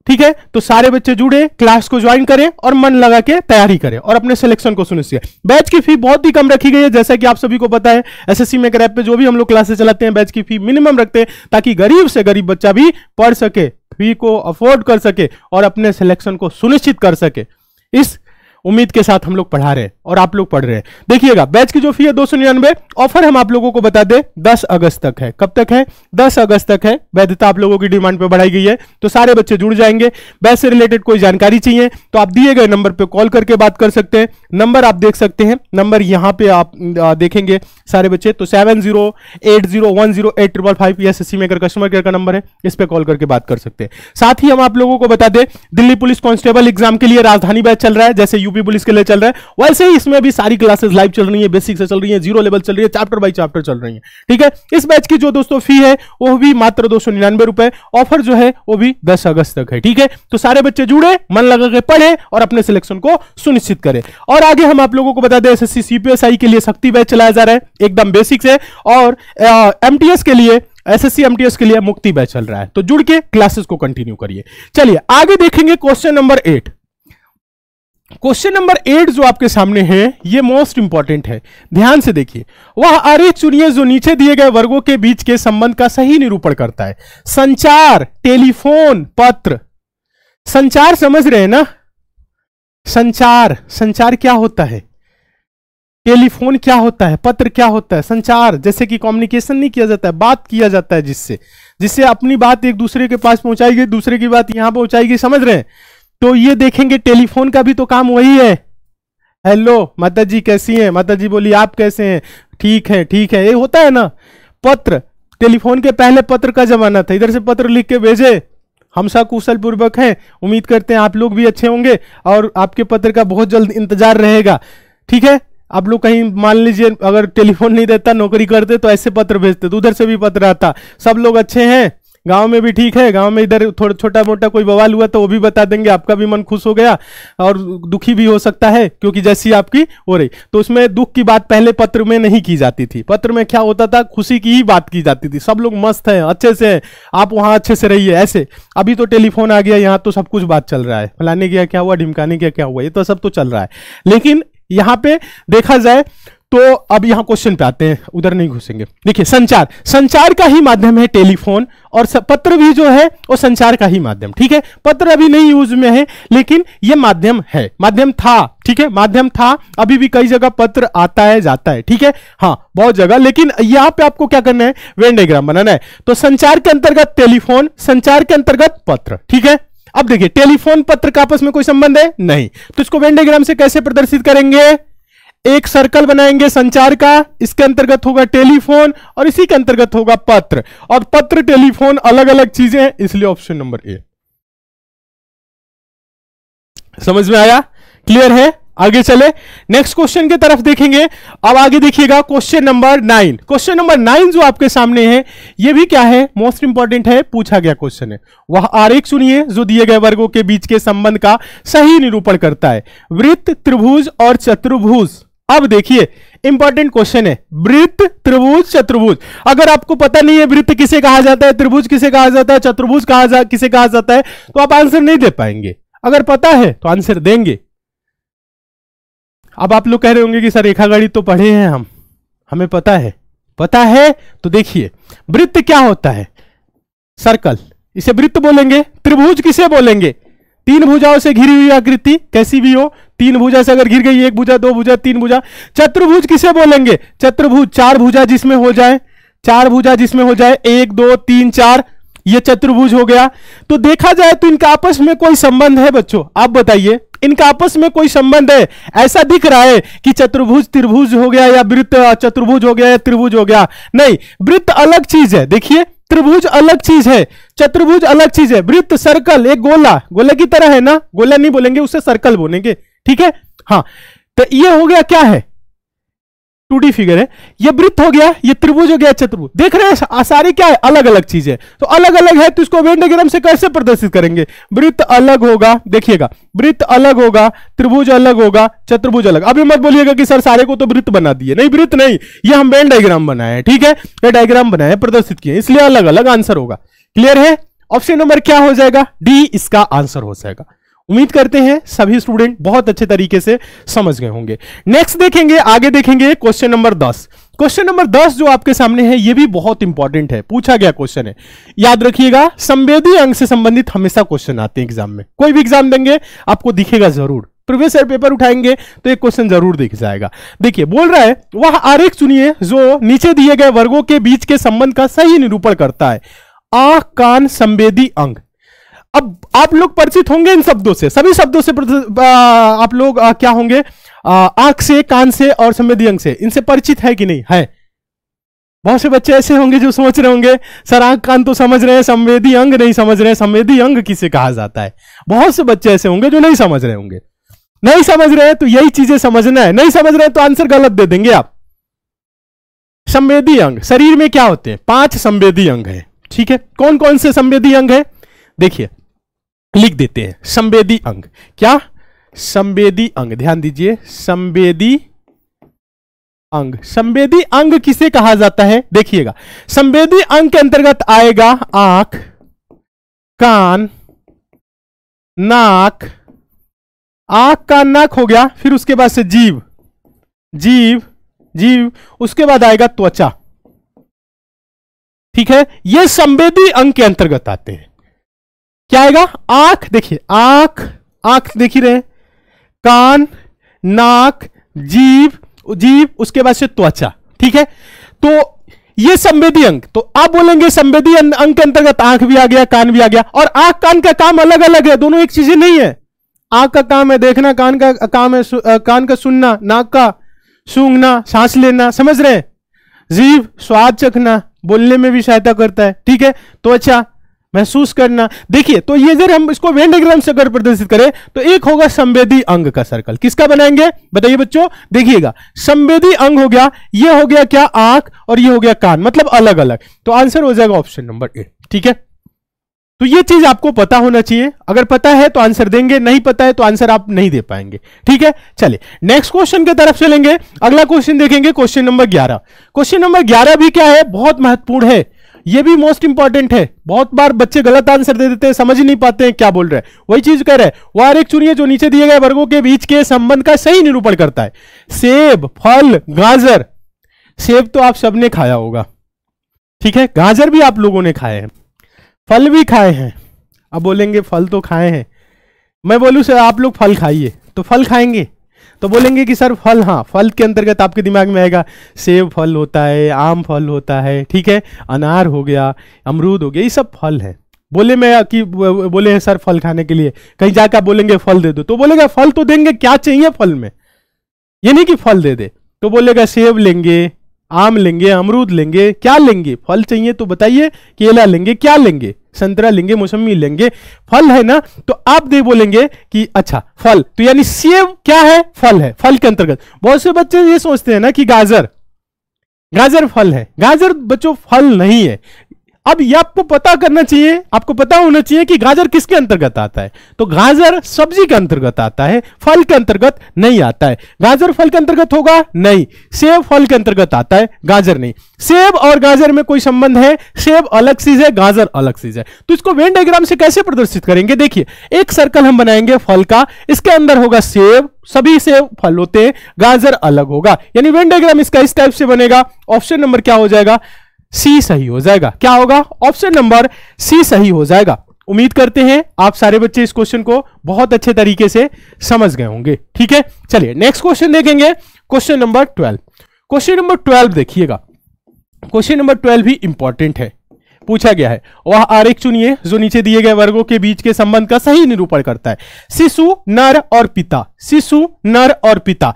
ठीक है तो सारे बच्चे जुड़े क्लास को ज्वाइन करें और मन लगा के तैयारी करें और अपने सिलेक्शन को सुनिश्चित बैच की फी बहुत ही कम रखी गई है जैसा कि आप सभी को पता है एसएससी में क्रैप पे जो भी हम लोग क्लासेस चलाते हैं बैच की फी मिनिमम रखते हैं ताकि गरीब से गरीब बच्चा भी पढ़ सके फी को अफोर्ड कर सके और अपने सिलेक्शन को सुनिश्चित कर सके इस उम्मीद के साथ हम लोग पढ़ा रहे हैं और आप लोग पढ़ रहे हैं देखिएगा बैच की जो फी है दो ऑफर हम आप लोगों को बता दें दस अगस्त तक है कब तक है दस अगस्त तक है वैधता आप लोगों की डिमांड पर बढ़ाई गई है तो सारे बच्चे जुड़ जाएंगे बैच से रिलेटेड कोई जानकारी चाहिए तो आप दिए गए नंबर पर कॉल करके बात कर सकते हैं नंबर आप देख सकते हैं नंबर यहां पर आप देखेंगे सारे बच्चे तो seven zero eight zero one zero eight triple five S S maker customer care का नंबर है इस पर कॉल करके बात कर सकते हैं साथ ही हम आप लोगों को बता दें दिल्ली पुलिस कांस्टेबल एग्जाम के लिए राजधानी बैच चल रहा है जैसे यूपी पुलिस के लिए चल रहा है वैसे ही इसमें भी सारी क्लासेस लाइव चल रही है बेसिक से चल रही है जीरो लेवल चल रही है चैप्टर बाई चैप्टर चल रही है ठीक है इस बैच की जो दोस्तों फी है वो भी मात्र दो रुपए ऑफर जो है वो भी दस अगस्त तक है ठीक है तो सारे बच्चे जुड़े मन लगा के पढ़े और अपने सिलेक्शन को सुनिश्चित करें और आगे हम आप लोगों को बता दें एस सीपीएसआई के लिए शक्ति बैच चलाया जा रहा है एकदम बेसिक से और एमटीएस के लिए एसएससी एमटीएस के लिए मुक्ति बैच चल रहा है तो जुड़ के क्लासेस को कंटिन्यू करिए चलिए आगे देखेंगे question number eight question number eight जो आपके सामने है ये मोस्ट इंपॉर्टेंट है ध्यान से देखिए वह अरे चुनिए जो नीचे दिए गए वर्गों के बीच के संबंध का सही निरूपण करता है संचार टेलीफोन पत्र संचार समझ रहे हैं ना संचार संचार क्या होता है टेलीफोन क्या होता है पत्र क्या होता है संचार जैसे कि कम्युनिकेशन नहीं किया जाता है बात किया जाता है जिससे जिससे अपनी बात एक दूसरे के पास पहुंचाई गई दूसरे की बात यहां पहुंचाई गई समझ रहे हैं तो ये देखेंगे टेलीफोन का भी तो काम वही है हेलो माता जी कैसी हैं माता जी बोली आप कैसे हैं ठीक है ठीक है ये होता है ना पत्र टेलीफोन के पहले पत्र का जमाना था इधर से पत्र लिख के भेजे हम सब कुशल पूर्वक हैं उम्मीद करते हैं आप लोग भी अच्छे होंगे और आपके पत्र का बहुत जल्द इंतजार रहेगा ठीक है आप लोग कहीं मान लीजिए अगर टेलीफोन नहीं देता नौकरी करते तो ऐसे पत्र भेजते तो उधर से भी पत्र आता सब लोग अच्छे हैं गांव में भी ठीक है गांव में इधर थोड़ा छोटा मोटा कोई बवाल हुआ तो वो भी बता देंगे आपका भी मन खुश हो गया और दुखी भी हो सकता है क्योंकि जैसी आपकी हो रही तो उसमें दुख की बात पहले पत्र में नहीं की जाती थी पत्र में क्या होता था खुशी की ही बात की जाती थी सब लोग मस्त हैं अच्छे से हैं आप वहाँ अच्छे से रहिए ऐसे अभी तो टेलीफोन आ गया यहाँ तो सब कुछ बात चल रहा है फलाने गया क्या हुआ ढिमकाने गया क्या हुआ ये तो सब तो चल रहा है लेकिन यहाँ पे देखा जाए तो अब यहां क्वेश्चन पे आते हैं उधर नहीं घुसेंगे देखिए संचार संचार का ही माध्यम है टेलीफोन और पत्र भी जो है वो संचार का ही माध्यम ठीक है पत्र अभी नहीं यूज में है लेकिन ये माध्यम है माध्यम था ठीक है माध्यम था अभी भी कई जगह पत्र आता है जाता है ठीक है हाँ बहुत जगह लेकिन यहां पे आपको क्या करना है वेंडेग्राम बनाना है तो संचार के अंतर्गत टेलीफोन संचार के अंतर्गत पत्र ठीक है अब देखिए टेलीफोन पत्र का आपस में कोई संबंध है नहीं तो इसको वेंडेग्राम से कैसे प्रदर्शित करेंगे एक सर्कल बनाएंगे संचार का इसके अंतर्गत होगा टेलीफोन और इसी के अंतर्गत होगा पत्र और पत्र टेलीफोन अलग अलग चीजें हैं इसलिए ऑप्शन नंबर ए समझ में आया क्लियर है आगे चले नेक्स्ट क्वेश्चन की तरफ देखेंगे अब आगे देखिएगा question number nine question number nine जो आपके सामने है ये भी क्या है मोस्ट इंपॉर्टेंट है पूछा गया क्वेश्चन है वह आरेख सुनिए जो दिए गए वर्गों के बीच के संबंध का सही निरूपण करता है वृत्त त्रिभुज और चतुर्भुज अब देखिए इंपॉर्टेंट क्वेश्चन है वृत्त त्रिभुज चतुर्भुज अगर आपको पता नहीं है वृत्त किसे कहा जाता है त्रिभुज किसे कहा जाता है चतुर्भुज कहा जा, किसे कहा जाता है तो आप आंसर नहीं दे पाएंगे अगर पता है तो आंसर देंगे अब आप लोग कह रहे होंगे कि सर रेखागणित तो पढ़े हैं हम हमें पता है पता है तो देखिए वृत्त क्या होता है सर्कल इसे वृत्त बोलेंगे त्रिभुज किसे बोलेंगे तीन भुजाओं से घिरी हुई आकृति कैसी भी हो तीन भुजा से अगर घिर गई एक भुजा दो भुजा तीन भुजा चतुर्भुज किसे बोलेंगे चतुर्भुज चार भुजा जिसमें हो जाए चार भुजा जिसमें हो जाए एक दो तीन चार ये चतुर्भुज हो गया तो देखा जाए तो इनका आपस में कोई संबंध है बच्चों आप बताइए इनका आपस में कोई संबंध है ऐसा दिख रहा है कि चतुर्भुज त्रिभुज हो गया या वृत्त चतुर्भुज हो गया या त्रिभुज हो गया नहीं वृत्त अलग चीज है देखिए त्रिभुज अलग चीज है चतुर्भुज अलग चीज है वृत्त सर्कल एक गोला गोला की तरह है ना गोला नहीं बोलेंगे उसे सर्कल बोलेंगे ठीक है हाँ तो ये हो गया क्या है टू डी फिगर है ये वृत्त हो गया ये त्रिभुज हो गया चतुर्भुज देख रहे हैं सारी क्या है अलग अलग चीज है तो अलग अलग है तो इसको वेन डायग्राम से कैसे प्रदर्शित करेंगे वृत्त अलग होगा देखिएगा वृत्त अलग होगा त्रिभुज अलग होगा चतुर्भुज अलग अभी मत बोलिएगा कि सर सारे को तो वृत्त बना दिए नहीं वृत्त नहीं ये हम वेन डायग्राम बनाए हैं ठीक है ये डायग्राम बनाए प्रदर्शित किए इसलिए अलग अलग आंसर होगा क्लियर है ऑप्शन नंबर क्या हो जाएगा डी इसका आंसर हो जाएगा उम्मीद करते हैं सभी स्टूडेंट बहुत अच्छे तरीके से समझ गए होंगे नेक्स्ट देखेंगे आगे देखेंगे क्वेश्चन नंबर दस क्वेश्चन नंबर दस जो आपके सामने है ये भी बहुत इंपॉर्टेंट है पूछा गया क्वेश्चन है याद रखिएगा संवेदी अंग से संबंधित हमेशा क्वेश्चन आते हैं एग्जाम में कोई भी एग्जाम देंगे आपको दिखेगा जरूर प्रीवियस ईयर पेपर उठाएंगे तो एक क्वेश्चन जरूर दिख जाएगा देखिए बोल रहा है वह आरेख चुनिए जो नीचे दिए गए वर्गों के बीच के संबंध का सही निरूपण करता है आंख कान संवेदी अंग अब आप लोग परिचित होंगे इन शब्दों से सभी शब्दों से आप लोग क्या होंगे आंख से कान से और संवेदी अंग से इनसे परिचित है कि नहीं है बहुत से बच्चे ऐसे होंगे जो सोच रहे होंगे सर आंख कान तो समझ रहे हैं संवेदी अंग नहीं समझ रहे हैं संवेदी अंग किसे कहा जाता है बहुत से बच्चे ऐसे होंगे जो नहीं समझ रहे होंगे नहीं समझ रहे हैं तो यही चीजें समझना है नहीं समझ रहे तो आंसर गलत दे देंगे आप संवेदी अंग शरीर में क्या होते हैं पांच संवेदी अंग है ठीक है कौन कौन से संवेदी अंग है देखिए लिख देते हैं संवेदी अंग क्या संवेदी अंग ध्यान दीजिए संवेदी अंग संवेदी अंग किसे कहा जाता है देखिएगा संवेदी अंग के अंतर्गत आएगा आंख कान नाक आंख का नाक हो गया फिर उसके बाद से जीव जीव जीव उसके बाद आएगा त्वचा ठीक है ये संवेदी अंग के अंतर्गत आते हैं क्या आएगा आंख देखिए आंख आंख देख ही रहे कान नाक जीव जीव उसके बाद से त्वचा ठीक है तो ये संवेदी अंग तो आप बोलेंगे संवेदी अंग के अंतर्गत आंख भी आ गया कान भी आ गया और आंख कान का काम अलग अलग है दोनों एक चीजें नहीं है आंख का काम है देखना कान का काम है आ, कान का सुनना नाक का सूंघना सांस लेना समझ रहे हैं जीव स्वाद चखना बोलने में भी सहायता करता है ठीक है त्वचा तो अच्छा, महसूस करना देखिए तो ये अगर हम इसको वेंडग्राम से अगर प्रदर्शित करें तो एक होगा संवेदी अंग का सर्कल किसका बनाएंगे बताइए बच्चों देखिएगा संवेदी अंग हो गया ये हो गया क्या आंख और ये हो गया कान मतलब अलग अलग तो आंसर हो जाएगा ऑप्शन नंबर ए ठीक है तो ये चीज आपको पता होना चाहिए अगर पता है तो आंसर देंगे नहीं पता है तो आंसर आप नहीं दे पाएंगे ठीक है चलिए नेक्स्ट क्वेश्चन की तरफ चलेंगे अगला क्वेश्चन देखेंगे क्वेश्चन नंबर ग्यारह क्वेश्चन नंबर ग्यारह भी क्या है बहुत महत्वपूर्ण है ये भी मोस्ट इंपॉर्टेंट है बहुत बार बच्चे गलत आंसर दे देते हैं समझ ही नहीं पाते हैं क्या बोल रहे हैं वही चीज कह रहे हैं वह एक चुनिए जो नीचे दिए गए वर्गों के बीच के संबंध का सही निरूपण करता है सेब फल गाजर सेब तो आप सबने खाया होगा ठीक है गाजर भी आप लोगों ने खाए हैं फल भी खाए हैं अब बोलेंगे फल तो खाए हैं मैं बोलूँ सर आप लोग फल खाइए तो फल खाएंगे तो बोलेंगे कि सर फल हाँ फल के अंतर्गत आपके दिमाग में आएगा सेब फल होता है आम फल होता है ठीक है अनार हो गया अमरूद हो गया ये सब फल है बोले मैं कि बोले हैं सर फल खाने के लिए कहीं जाकर बोलेंगे फल दे दो तो बोलेगा फल तो देंगे क्या चाहिए फल में ये नहीं कि फल दे दे तो बोलेगा सेब लेंगे आम लेंगे अमरूद लेंगे क्या लेंगे फल चाहिए तो बताइए केला लेंगे क्या लेंगे संतरा लेंगे मौसमी लेंगे फल है ना तो आप दे बोलेंगे कि अच्छा फल तो यानी सेब क्या है फल है फल के अंतर्गत बहुत से बच्चे ये सोचते हैं ना कि गाजर गाजर फल है गाजर बच्चों फल नहीं है अब ये आपको पता करना चाहिए आपको पता होना चाहिए कि गाजर किसके अंतर्गत आता है तो गाजर सब्जी के अंतर्गत आता है फल के अंतर्गत नहीं आता है गाजर फल के अंतर्गत होगा नहीं सेब फल के अंतर्गत आता है गाजर नहीं सेब और गाजर में कोई संबंध है सेब अलग चीज है गाजर अलग चीज है तो इसको वेन डायग्राम से कैसे प्रदर्शित करेंगे देखिए एक सर्कल हम बनाएंगे फल का इसके अंदर होगा सेब सभी से फल होते हैं गाजर अलग होगा यानी वेन डायग्राम इसका इस टाइप से बनेगा ऑप्शन नंबर क्या हो जाएगा सी सही हो जाएगा क्या होगा ऑप्शन नंबर सी सही हो जाएगा उम्मीद करते हैं आप सारे बच्चे इस क्वेश्चन को बहुत अच्छे तरीके से समझ गए होंगे ठीक है चलिए नेक्स्ट क्वेश्चन देखेंगे question number twelve question number twelve देखिएगा क्वेश्चन नंबर ट्वेल्व भी इंपॉर्टेंट है पूछा गया है वह आरेख चुनिए जो नीचे दिए गए वर्गों के बीच के संबंध का सही निरूपण करता है शिशु नर और पिता शिशु नर और पिता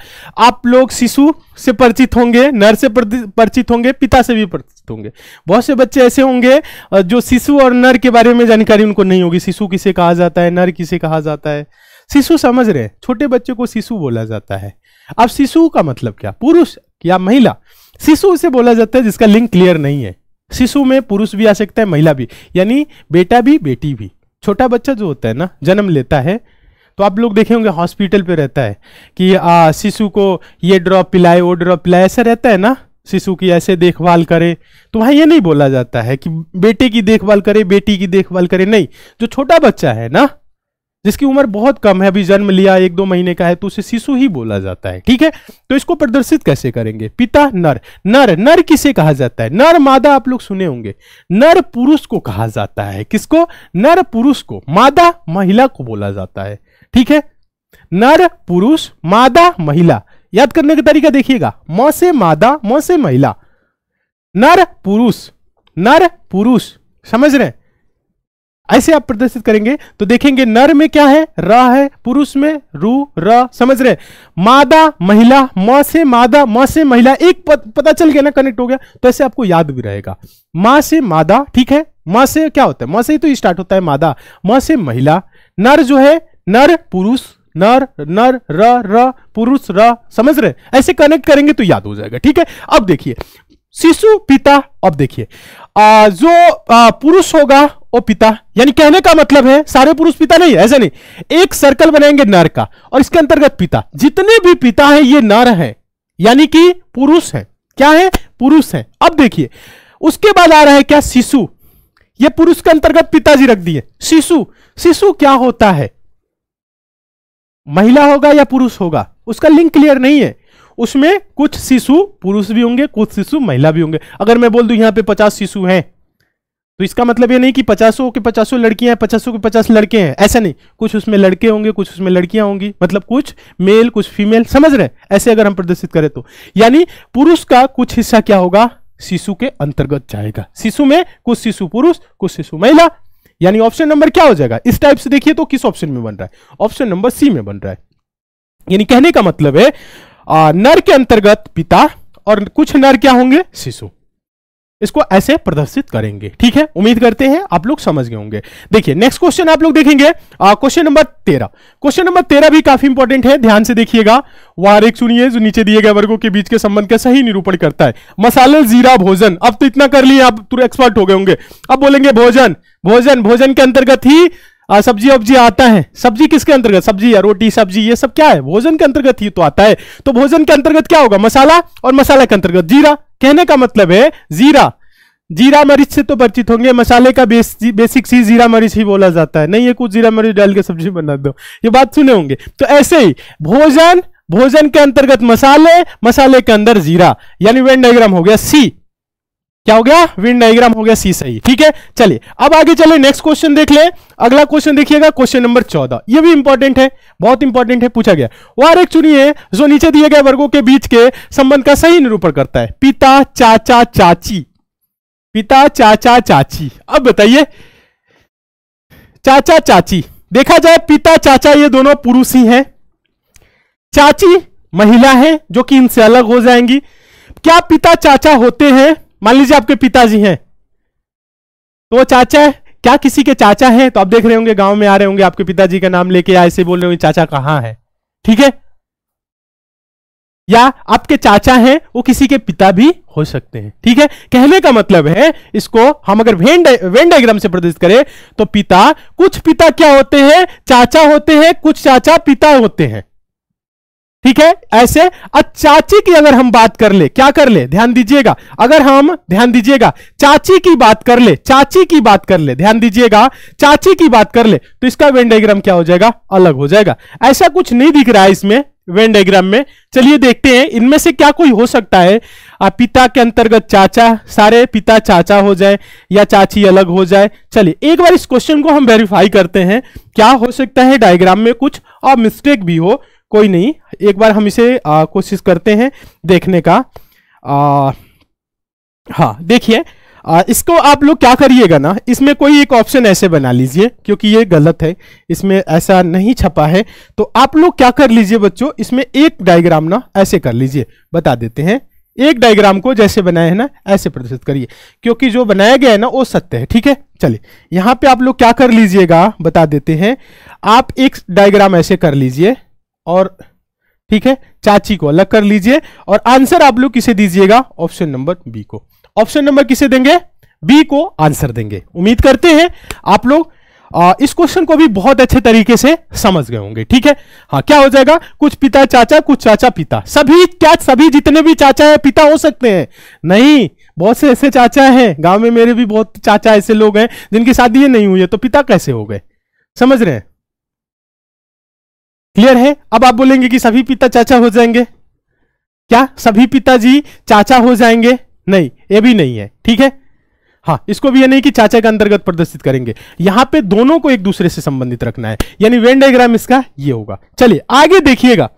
आप लोग शिशु से परिचित होंगे नर से परिचित होंगे पिता से भी होंगे बहुत से बच्चे ऐसे होंगे जो शिशु और नर के बारे में जानकारी उनको नहीं होगी शिशु किसे कहा जाता है नर किसे कहा जाता है शिशु समझ रहे हैं छोटे बच्चे को शिशु बोला जाता है अब शिशु का मतलब क्या पुरुष या महिला शिशु उसे बोला जाता है जिसका लिंक क्लियर नहीं है शिशु में पुरुष भी आ सकता है महिला भी यानी बेटा भी बेटी भी छोटा बच्चा जो होता है ना जन्म लेता है तो आप लोग देखे होंगे हॉस्पिटल पे रहता है कि शिशु को ये ड्रॉप पिलाए वो ड्रॉप पिलाए ऐसा रहता है ना शिशु की ऐसे देखभाल करे तो वहां ये नहीं बोला जाता है कि बेटे की देखभाल करे बेटी की देखभाल करे नहीं जो छोटा बच्चा है ना जिसकी उम्र बहुत कम है अभी जन्म लिया एक दो महीने का है तो उसे शिशु ही बोला जाता है ठीक है तो इसको प्रदर्शित कैसे करेंगे पिता नर नर नर किसे कहा जाता है नर मादा आप लोग सुने होंगे नर पुरुष को कहा जाता है किसको नर पुरुष को मादा महिला को बोला जाता है ठीक है नर पुरुष मादा महिला याद करने का तरीका देखिएगा म से मादा म से महिला नर पुरुष नर पुरुष समझ रहे ऐसे आप प्रदर्शित करेंगे तो देखेंगे नर में क्या है र है पुरुष में रू र समझ रहे मादा महिला म से मादा म से महिला एक पत, पता चल गया ना कनेक्ट हो गया तो ऐसे आपको याद भी रहेगा मां से मादा ठीक है मां से क्या होता है मां से ही तो स्टार्ट होता है मादा म से महिला नर जो है नर पुरुष नर नर र र पुरुष र समझ रहे ऐसे कनेक्ट करेंगे तो याद हो जाएगा ठीक है अब देखिए शिशु पिता अब देखिए जो आ, पुरुष होगा वो पिता यानी कहने का मतलब है सारे पुरुष पिता नहीं है ऐसे नहीं एक सर्कल बनाएंगे नर का और इसके अंतर्गत पिता जितने भी पिता है ये नर है यानी कि पुरुष है क्या है पुरुष है अब देखिए उसके बाद आ रहा है क्या शिशु ये पुरुष के अंतर्गत पिताजी रख दिए शिशु शिशु क्या होता है महिला होगा या पुरुष होगा उसका लिंक क्लियर नहीं है उसमें कुछ शिशु पुरुष भी होंगे कुछ शिशु महिला भी होंगे अगर मैं बोल दू यहां पे पचास शिशु हैं तो इसका मतलब ये नहीं कि पचासों के पचासों लड़कियां हैं पचासों के पचास लड़के हैं ऐसा नहीं कुछ उसमें लड़के होंगे कुछ उसमें लड़कियां होंगी मतलब कुछ मेल कुछ फीमेल समझ रहे ऐसे अगर हम प्रदर्शित करें तो यानी पुरुष का कुछ हिस्सा क्या होगा शिशु के अंतर्गत जाएगा शिशु में कुछ शिशु पुरुष कुछ शिशु महिला यानी ऑप्शन नंबर क्या हो जाएगा इस टाइप से देखिए तो किस ऑप्शन में बन रहा है ऑप्शन नंबर सी में बन रहा है यानी कहने का मतलब है आ, नर के अंतर्गत पिता और कुछ नर क्या होंगे शिशु इसको ऐसे प्रदर्शित करेंगे ठीक है उम्मीद करते हैं आप लोग समझ गए होंगे देखिए नेक्स्ट क्वेश्चन आप लोग देखेंगे क्वेश्चन नंबर तेरह क्वेश्चन नंबर तेरह भी काफी इंपॉर्टेंट है ध्यान से देखिएगा वार एक सुनिए जो नीचे दिए गए वर्गों के बीच के संबंध का सही निरूपण करता है मसाले जीरा भोजन अब तो इतना कर लिया आप तुरंत तो एक्सपर्ट हो गए होंगे अब बोलेंगे भोजन भोजन भोजन के अंतर्गत ही सब्जी वब्जी आता है सब्जी किसके अंतर्गत सब्जी या रोटी सब्जी ये सब क्या है भोजन के अंतर्गत ही तो आता है तो भोजन के अंतर्गत क्या होगा मसाला और मसाला के अंतर्गत जीरा कहने का मतलब है जीरा जीरा मरीच से तो परिचित होंगे मसाले का बेस, बेसिक सी जीरा मरीच ही बोला जाता है नहीं ये कुछ जीरा मरीच डाल के सब्जी बना दो ये बात सुने होंगे तो ऐसे ही भोजन भोजन के अंतर्गत मसाले मसाले के अंदर जीरा यानी वेन डायग्राम हो गया सी क्या हो गया विंड डायग्राम हो गया सी सही ठीक है चलिए अब आगे चले नेक्स्ट क्वेश्चन देख ले अगला क्वेश्चन देखिएगा क्वेश्चन नंबर चौदह ये भी इंपॉर्टेंट है बहुत इंपॉर्टेंट है पूछा गया वह एक चुनिए जो नीचे दिए गए वर्गों के बीच के संबंध का सही निरूपण करता है पिता चाचा चाची पिता चाचा चाची अब बताइए चाचा चाची देखा जाए पिता चाचा ये दोनों पुरुष ही हैं चाची महिला है जो कि इनसे अलग हो जाएंगी क्या पिता चाचा होते हैं मान लीजिए आपके पिताजी हैं तो वो चाचा है क्या किसी के चाचा हैं तो आप देख रहे होंगे गांव में आ रहे होंगे आपके पिताजी का नाम लेके ऐसे बोल रहे होंगे चाचा कहाँ है ठीक है या आपके चाचा हैं वो किसी के पिता भी हो सकते हैं ठीक है कहने का मतलब है इसको हम अगर वेन डायग्राम से प्रदर्शित करें तो पिता कुछ पिता क्या होते हैं चाचा होते हैं कुछ चाचा पिता होते हैं ठीक है ऐसे अब चाची की अगर हम बात कर ले क्या कर ले ध्यान दीजिएगा अगर हम ध्यान दीजिएगा चाची की बात कर ले चाची की बात कर ले ध्यान दीजिएगा चाची की बात कर ले तो इसका वेन डायग्राम क्या हो जाएगा अलग हो जाएगा ऐसा कुछ नहीं दिख रहा है इसमें वेन डायग्राम में चलिए देखते हैं इनमें से क्या कोई हो सकता है आ, पिता के अंतर्गत चाचा सारे पिता चाचा हो जाए या चाची अलग हो जाए चलिए एक बार इस क्वेश्चन को हम वेरीफाई करते हैं क्या हो सकता है डायग्राम में कुछ और मिस्टेक भी हो कोई नहीं एक बार हम इसे कोशिश करते हैं देखने का आ, हाँ देखिए इसको आप लोग क्या करिएगा ना इसमें कोई एक ऑप्शन ऐसे बना लीजिए क्योंकि ये गलत है इसमें ऐसा नहीं छपा है तो आप लोग क्या कर लीजिए बच्चों इसमें एक डायग्राम ना ऐसे कर लीजिए बता देते हैं एक डायग्राम को जैसे बनाया है ना ऐसे प्रदर्शित करिए क्योंकि जो बनाया गया है ना वो सत्य है ठीक है चलिए यहाँ पे आप लोग क्या कर लीजिएगा बता देते हैं आप एक डायग्राम ऐसे कर लीजिए और ठीक है चाची को अलग कर लीजिए और आंसर आप लोग किसे दीजिएगा ऑप्शन नंबर बी को ऑप्शन नंबर किसे देंगे बी को आंसर देंगे उम्मीद करते हैं आप लोग इस क्वेश्चन को भी बहुत अच्छे तरीके से समझ गए होंगे ठीक है हाँ क्या हो जाएगा कुछ पिता चाचा कुछ चाचा पिता सभी क्या सभी जितने भी चाचा है पिता हो सकते हैं नहीं बहुत से ऐसे चाचा हैं गांव में मेरे भी बहुत चाचा ऐसे लोग हैं जिनकी शादी नहीं हुई है तो पिता कैसे हो गए समझ रहे हैं क्लियर है अब आप बोलेंगे कि सभी पिता चाचा हो जाएंगे क्या सभी पिताजी चाचा हो जाएंगे नहीं ये भी नहीं है ठीक है हाँ इसको भी ये नहीं कि चाचा के अंतर्गत प्रदर्शित करेंगे यहां पे दोनों को एक दूसरे से संबंधित रखना है यानी वेन डायग्राम इसका ये होगा चलिए आगे देखिएगा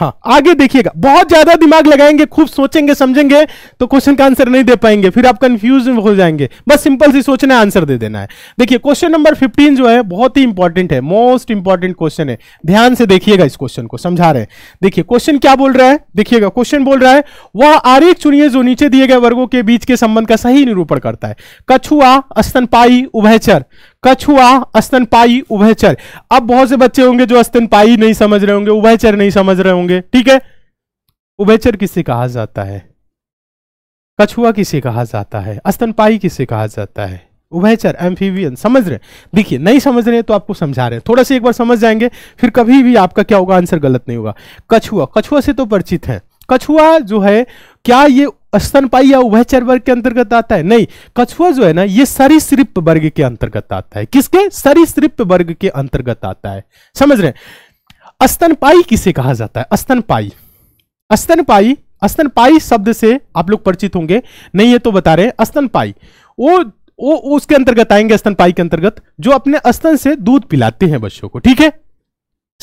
हाँ आगे देखिएगा बहुत ज्यादा दिमाग लगाएंगे खूब सोचेंगे समझेंगे तो क्वेश्चन का आंसर नहीं दे पाएंगे फिर आप कंफ्यूज हो जाएंगे बस सिंपल सी सोचना आंसर दे देना है देखिए क्वेश्चन नंबर 15 जो है बहुत ही इंपॉर्टेंट है मोस्ट इंपॉर्टेंट क्वेश्चन है ध्यान से देखिएगा इस क्वेश्चन को समझा रहे हैं देखिए क्वेश्चन क्या बोल रहा है देखिएगा क्वेश्चन बोल रहा है वह आरेख चुनिए जो नीचे दिए गए वर्गों के बीच के संबंध का सही निरूपण करता है कछुआ स्तनपाई उभयचर कछुआ स्तनपाई उभयचर अब बहुत से बच्चे होंगे जो स्तनपाई नहीं समझ रहे होंगे उभयचर नहीं समझ रहे होंगे ठीक है उभयचर किसे कहा जाता है कछुआ किसे कहा जाता है स्तनपाई किसे कहा जाता है उभयचर एम्फीवियन समझ रहे हैं देखिए नहीं समझ रहे तो आपको समझा रहे हैं थोड़ा सा एक बार समझ जाएंगे फिर कभी भी आपका क्या होगा आंसर गलत नहीं होगा कछुआ कछुआ से तो परिचित है कछुआ जो है क्या ये स्तनपाई या उभयचर वर्ग के अंतर्गत आता है नहीं कछुआ जो है ना ये सरीसृप वर्ग के अंतर्गत आता है किसके सरीसृप वर्ग के अंतर्गत आता है समझ रहे स्तनपाई किसे कहा जाता है स्तनपाई स्तनपाई स्तनपाई शब्द से आप लोग परिचित होंगे नहीं ये तो बता रहे हैं स्तनपाई वो वो उसके अंतर्गत आएंगे स्तनपाई के अंतर्गत जो अपने स्तन से दूध पिलाते हैं बच्चों को ठीक है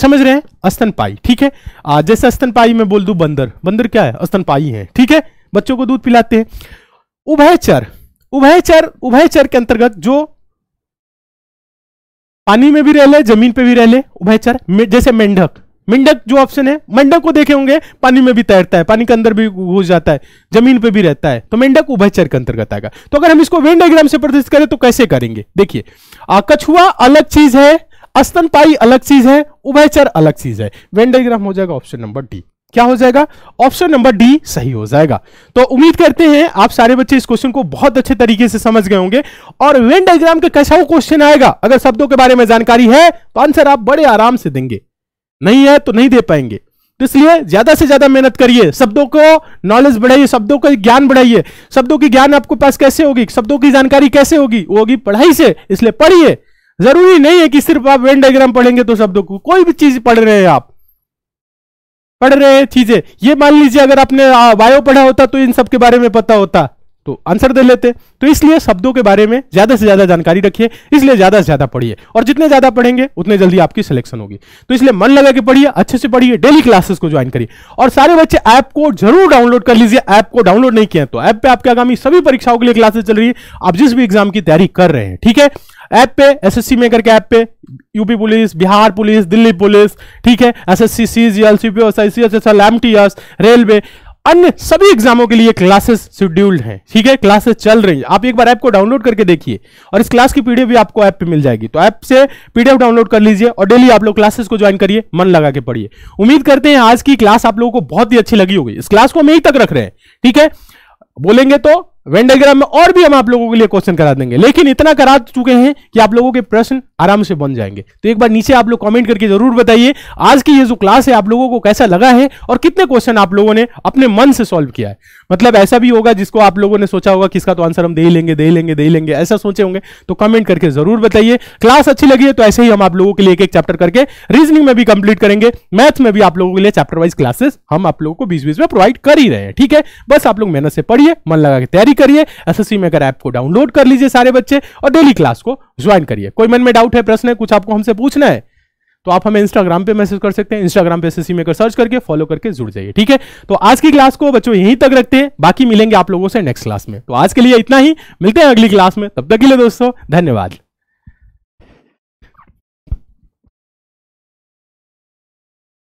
समझ रहे हैं स्तनपाई ठीक है आ, जैसे स्तनपाई में बोल दू बंदर बंदर क्या है स्तनपाई है ठीक है बच्चों को दूध पिलाते हैं उभयचर उभयचर उभयचर के अंतर्गत जो पानी में भी रह ले जमीन पे भी रह ले उभयचर जैसे मेंढक मेंढक जो ऑप्शन है मेंढक को देखे होंगे पानी में भी तैरता है पानी के अंदर भी घुस जाता है जमीन पे भी रहता है तो मेंढक उभयचर के अंतर्गत आएगा तो अगर हम इसको वेन डायग्राम से प्रदर्शित करें तो कैसे करेंगे देखिए कछुआ अलग चीज है स्तनपाई अलग चीज है उभयचर अलग चीज है वेन डायग्राम हो जाएगा ऑप्शन नंबर डी क्या हो जाएगा ऑप्शन नंबर डी सही हो जाएगा तो उम्मीद करते हैं आप सारे बच्चे इस क्वेश्चन को बहुत अच्छे तरीके से समझ गए होंगे और वेन डायग्राम का कैसा क्वेश्चन आएगा अगर शब्दों के बारे में जानकारी है तो आंसर आप बड़े आराम से देंगे नहीं है तो नहीं दे पाएंगे तो इसलिए ज्यादा से ज्यादा मेहनत करिए शब्दों को नॉलेज बढ़ाइए शब्दों का ज्ञान बढ़ाइए शब्दों की ज्ञान आपके पास कैसे होगी शब्दों की जानकारी कैसे होगी वो होगी पढ़ाई से इसलिए पढ़िए जरूरी नहीं है कि सिर्फ आप वेन डायग्राम पढ़ेंगे तो शब्दों को कोई भी चीज पढ़ रहे हैं आप पढ़ रहे चीजें ये मान लीजिए अगर आपने बायो पढ़ा होता तो इन सब के बारे में पता होता तो आंसर दे लेते तो इसलिए शब्दों के बारे में ज्यादा से ज्यादा जानकारी रखिए इसलिए ज्यादा से ज्यादा पढ़िए और जितने ज्यादा पढ़ेंगे उतने जल्दी आपकी सिलेक्शन होगी तो इसलिए मन लगा के पढ़िए अच्छे से पढ़िए डेली क्लासेस को ज्वाइन करिए और सारे बच्चे ऐप को जरूर डाउनलोड कर लीजिए ऐप को डाउनलोड नहीं किया तो ऐप पर आपके आगामी सभी परीक्षाओं के लिए क्लासेस चल रही है आप जिस भी एग्जाम की तैयारी कर रहे हैं ठीक है ऐप पे एसएससी में करके ऐप पे UP police Bihar police Delhi police ठीक है S S S L M T S railway अन्य सभी एग्जामों के लिए क्लासेस शेड्यूल्ड हैं ठीक है क्लासेस चल रही है आप एक बार ऐप को डाउनलोड करके देखिए और इस क्लास की पीडीएफ भी आपको ऐप पे मिल जाएगी तो ऐप से पीडीएफ डाउनलोड कर लीजिए और डेली आप लोग क्लासेस को ज्वाइन करिए मन लगा के पढ़िए उम्मीद करते हैं आज की क्लास आप लोगों को बहुत ही अच्छी लगी होगी इस क्लास को हम यही तक रख रहे हैं ठीक है बोलेंगे तो वेंडाग्राम में और भी हम आप लोगों के लिए क्वेश्चन करा देंगे लेकिन इतना करा चुके हैं कि आप लोगों के प्रश्न आराम से बन जाएंगे तो एक बार नीचे आप लोग कमेंट करके जरूर बताइए आज की ये जो क्लास है आप लोगों को कैसा लगा है और कितने क्वेश्चन आप लोगों ने अपने मन से सॉल्व किया है मतलब ऐसा भी होगा जिसको आप लोगों ने सोचा होगा किसका तो आंसर हम दे ही लेंगे दे ही लेंगे दे ही लेंगे ऐसा सोचे होंगे तो कमेंट करके जरूर बताइए क्लास अच्छी लगी है तो ऐसे ही हम आप लोगों के लिए एक एक चैप्टर करके रीजनिंग में भी कंप्लीट करेंगे मैथ में भी आप लोगों के लिए चैप्टर वाइज क्लासेस हम आप लोगों को बीच बीच में प्रोवाइड कर ही रहे हैं ठीक है बस आप लोग मेहनत से पढ़िए मन लगा के तैयारी करिए एस एस ऐप को डाउनलोड कर लीजिए सारे बच्चे और डेली क्लास को ज्वाइन करिए कोई मन में डाउट है प्रश्न है कुछ आपको हमसे पूछना है तो आप हमें इंस्टाग्राम पे मैसेज कर सकते हैं इंस्टाग्राम पे एसएससी मेकर सर्च करके फॉलो करके जुड़ जाइए ठीक है तो आज की क्लास को बच्चों यहीं तक रखते हैं बाकी मिलेंगे आप लोगों से नेक्स्ट क्लास में तो आज के लिए इतना ही मिलते हैं अगली क्लास में तब तक के लिए दोस्तों धन्यवाद